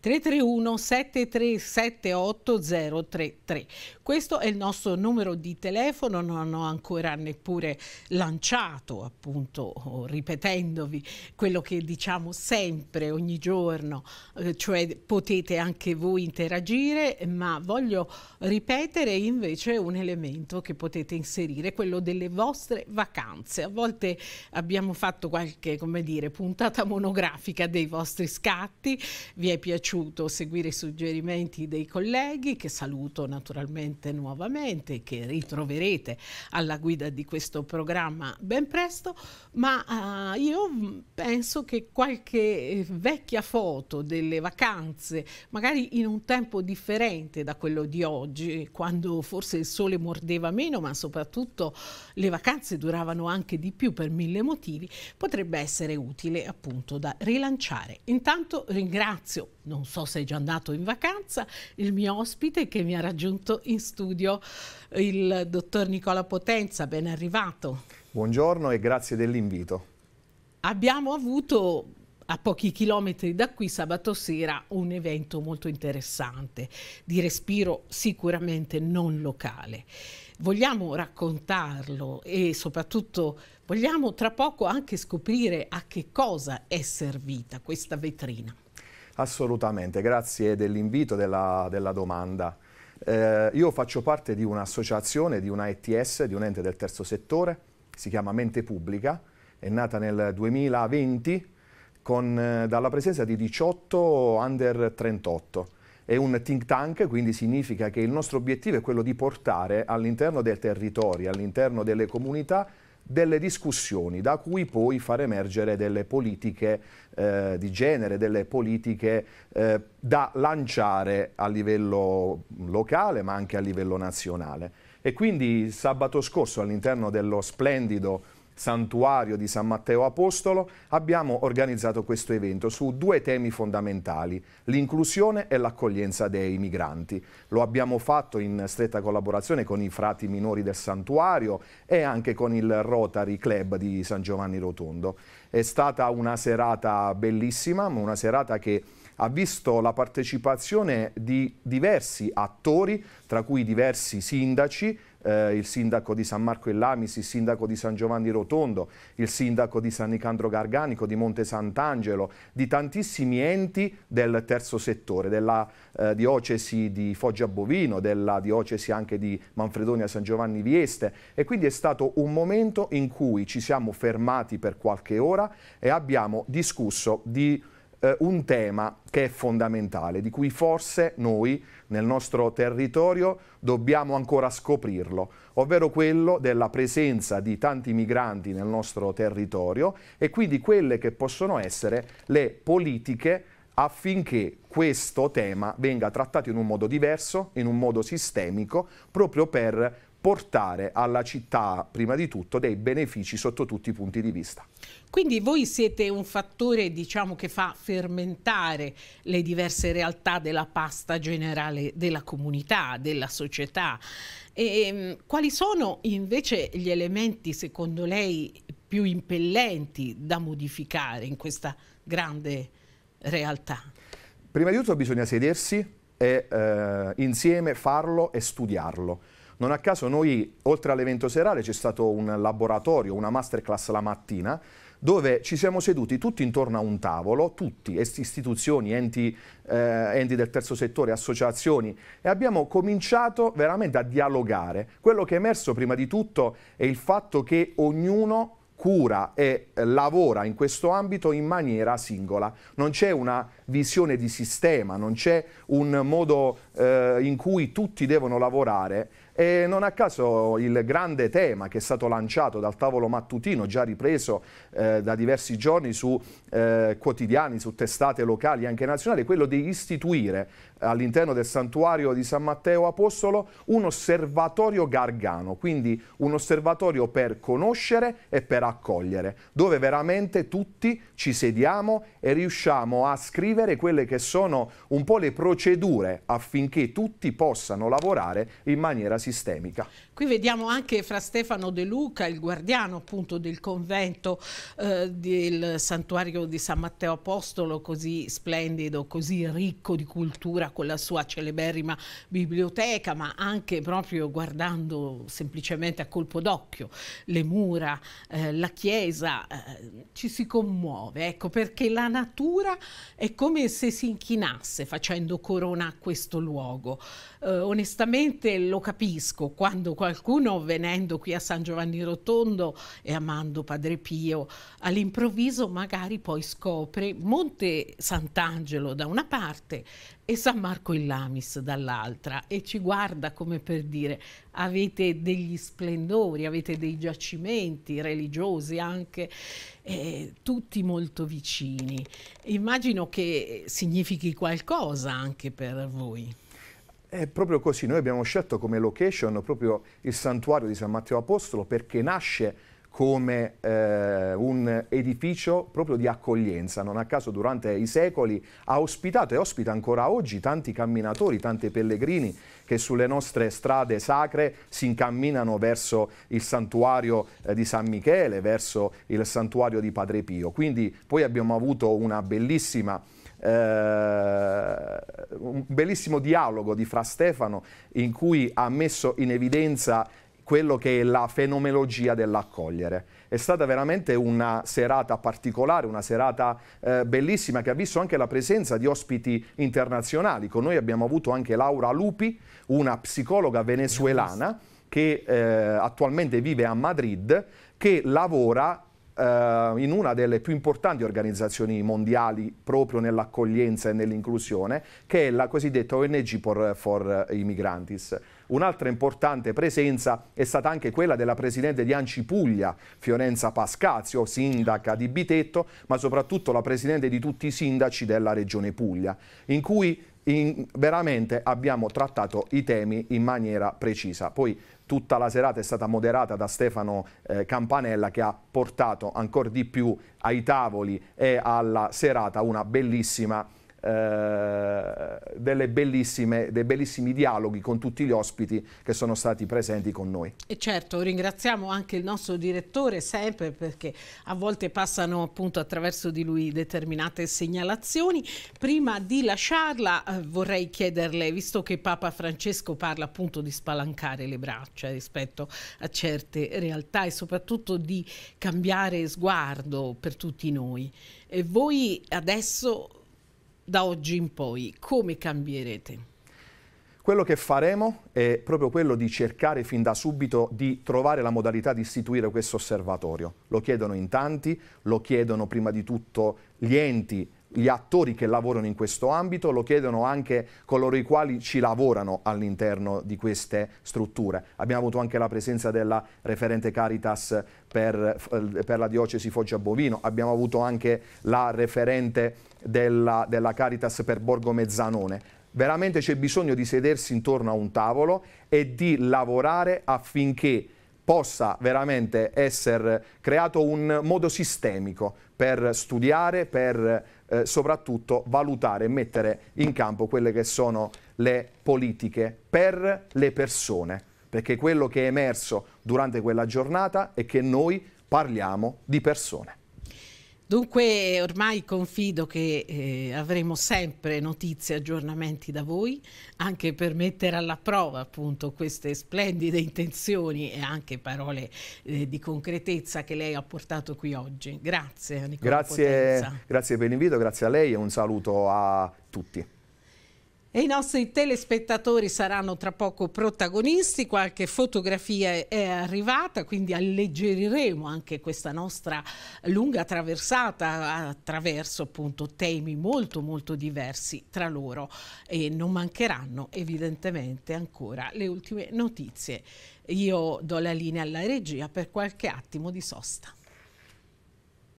331 7378033. Questo è il nostro numero di telefono, non ho ancora neppure lanciato, appunto, ripetendovi quello che diciamo sempre, ogni giorno, eh, cioè potete anche voi interagire, ma voglio ripetere invece un elemento che potete inserire, quello delle vostre vacanze. A volte abbiamo fatto qualche, come dire, puntata monografica dei vostri scatti, vi è piaciuto piaciuto seguire i suggerimenti dei colleghi che saluto naturalmente nuovamente, che ritroverete alla guida di questo programma ben presto, ma uh, io penso che qualche eh, vecchia foto delle vacanze, magari in un tempo differente da quello di oggi, quando forse il sole mordeva meno, ma soprattutto le vacanze duravano anche di più per mille motivi, potrebbe essere utile appunto da rilanciare. Intanto ringrazio non non so se è già andato in vacanza, il mio ospite che mi ha raggiunto in studio, il dottor Nicola Potenza, ben arrivato. Buongiorno e grazie dell'invito. Abbiamo avuto a pochi chilometri da qui sabato sera un evento molto interessante, di respiro sicuramente non locale. Vogliamo raccontarlo e soprattutto vogliamo tra poco anche scoprire a che cosa è servita questa vetrina. Assolutamente, grazie dell'invito, della, della domanda. Eh, io faccio parte di un'associazione, di una ETS, di un ente del terzo settore, si chiama Mente Pubblica, è nata nel 2020 con, eh, dalla presenza di 18 under 38. È un think tank, quindi significa che il nostro obiettivo è quello di portare all'interno del territorio, all'interno delle comunità, delle discussioni da cui poi far emergere delle politiche eh, di genere, delle politiche eh, da lanciare a livello locale ma anche a livello nazionale. E quindi sabato scorso all'interno dello splendido santuario di San Matteo Apostolo, abbiamo organizzato questo evento su due temi fondamentali, l'inclusione e l'accoglienza dei migranti. Lo abbiamo fatto in stretta collaborazione con i frati minori del santuario e anche con il Rotary Club di San Giovanni Rotondo. È stata una serata bellissima, ma una serata che ha visto la partecipazione di diversi attori, tra cui diversi sindaci, eh, il sindaco di San Marco Ellamis, il sindaco di San Giovanni Rotondo, il sindaco di San Nicandro Garganico, di Monte Sant'Angelo, di tantissimi enti del terzo settore, della eh, diocesi di Foggia Bovino, della diocesi anche di Manfredonia San Giovanni Vieste e quindi è stato un momento in cui ci siamo fermati per qualche ora e abbiamo discusso di eh, un tema che è fondamentale, di cui forse noi nel nostro territorio dobbiamo ancora scoprirlo, ovvero quello della presenza di tanti migranti nel nostro territorio e quindi quelle che possono essere le politiche affinché questo tema venga trattato in un modo diverso, in un modo sistemico, proprio per portare alla città prima di tutto dei benefici sotto tutti i punti di vista. Quindi voi siete un fattore diciamo, che fa fermentare le diverse realtà della pasta generale della comunità, della società. E, ehm, quali sono invece gli elementi secondo lei più impellenti da modificare in questa grande realtà? Prima di tutto bisogna sedersi e eh, insieme farlo e studiarlo non a caso noi, oltre all'evento serale, c'è stato un laboratorio, una masterclass la mattina, dove ci siamo seduti tutti intorno a un tavolo, tutti, istituzioni, enti, eh, enti, del terzo settore, associazioni, e abbiamo cominciato veramente a dialogare. Quello che è emerso prima di tutto è il fatto che ognuno cura e eh, lavora in questo ambito in maniera singola. Non c'è una visione di sistema, non c'è un modo eh, in cui tutti devono lavorare e non a caso il grande tema che è stato lanciato dal tavolo mattutino, già ripreso eh, da diversi giorni su eh, quotidiani, su testate locali e anche nazionali, è quello di istituire all'interno del santuario di San Matteo Apostolo un osservatorio gargano, quindi un osservatorio per conoscere e per accogliere, dove veramente tutti ci sediamo e riusciamo a scrivere quelle che sono un po' le procedure affinché affinché tutti possano lavorare in maniera sistemica. Qui vediamo anche fra Stefano De Luca, il guardiano appunto del convento eh, del santuario di San Matteo Apostolo, così splendido, così ricco di cultura con la sua celeberrima biblioteca, ma anche proprio guardando semplicemente a colpo d'occhio le mura, eh, la chiesa, eh, ci si commuove, ecco perché la natura è come se si inchinasse facendo corona a questo luogo luogo. Eh, onestamente lo capisco quando qualcuno venendo qui a San Giovanni Rotondo e amando Padre Pio all'improvviso magari poi scopre Monte Sant'Angelo da una parte e San Marco in Lamis dall'altra e ci guarda come per dire avete degli splendori, avete dei giacimenti religiosi anche, eh, tutti molto vicini. Immagino che significhi qualcosa anche per voi. È proprio così, noi abbiamo scelto come location proprio il santuario di San Matteo Apostolo perché nasce come eh, un edificio proprio di accoglienza, non a caso durante i secoli ha ospitato e ospita ancora oggi tanti camminatori, tanti pellegrini che sulle nostre strade sacre si incamminano verso il santuario eh, di San Michele, verso il santuario di Padre Pio. Quindi poi abbiamo avuto una bellissima eh, un bellissimo dialogo di Fra Stefano in cui ha messo in evidenza quello che è la fenomenologia dell'accogliere. È stata veramente una serata particolare, una serata eh, bellissima che ha visto anche la presenza di ospiti internazionali. Con noi abbiamo avuto anche Laura Lupi, una psicologa venezuelana che eh, attualmente vive a Madrid, che lavora eh, in una delle più importanti organizzazioni mondiali proprio nell'accoglienza e nell'inclusione, che è la cosiddetta ONG for, for i Un'altra importante presenza è stata anche quella della presidente di Anci Puglia, Fiorenza Pascazio, sindaca di Bitetto, ma soprattutto la presidente di tutti i sindaci della regione Puglia, in cui in, veramente abbiamo trattato i temi in maniera precisa. Poi tutta la serata è stata moderata da Stefano eh, Campanella che ha portato ancora di più ai tavoli e alla serata una bellissima eh, delle bellissime, dei bellissimi dialoghi con tutti gli ospiti che sono stati presenti con noi. E certo, ringraziamo anche il nostro direttore sempre perché a volte passano appunto attraverso di lui determinate segnalazioni. Prima di lasciarla eh, vorrei chiederle, visto che Papa Francesco parla appunto di spalancare le braccia rispetto a certe realtà e soprattutto di cambiare sguardo per tutti noi, e voi adesso da oggi in poi, come cambierete? Quello che faremo è proprio quello di cercare fin da subito di trovare la modalità di istituire questo osservatorio. Lo chiedono in tanti, lo chiedono prima di tutto gli enti, gli attori che lavorano in questo ambito, lo chiedono anche coloro i quali ci lavorano all'interno di queste strutture. Abbiamo avuto anche la presenza della referente Caritas per, eh, per la diocesi Foggia Bovino, abbiamo avuto anche la referente della, della Caritas per Borgo Mezzanone. Veramente c'è bisogno di sedersi intorno a un tavolo e di lavorare affinché possa veramente essere creato un modo sistemico per studiare, per eh, soprattutto valutare e mettere in campo quelle che sono le politiche per le persone, perché quello che è emerso durante quella giornata è che noi parliamo di persone. Dunque ormai confido che eh, avremo sempre notizie, aggiornamenti da voi, anche per mettere alla prova appunto queste splendide intenzioni e anche parole eh, di concretezza che lei ha portato qui oggi. Grazie Nicola grazie, grazie per l'invito, grazie a lei e un saluto a tutti. E i nostri telespettatori saranno tra poco protagonisti, qualche fotografia è arrivata, quindi alleggeriremo anche questa nostra lunga traversata attraverso appunto temi molto molto diversi tra loro e non mancheranno evidentemente ancora le ultime notizie. Io do la linea alla regia per qualche attimo di sosta.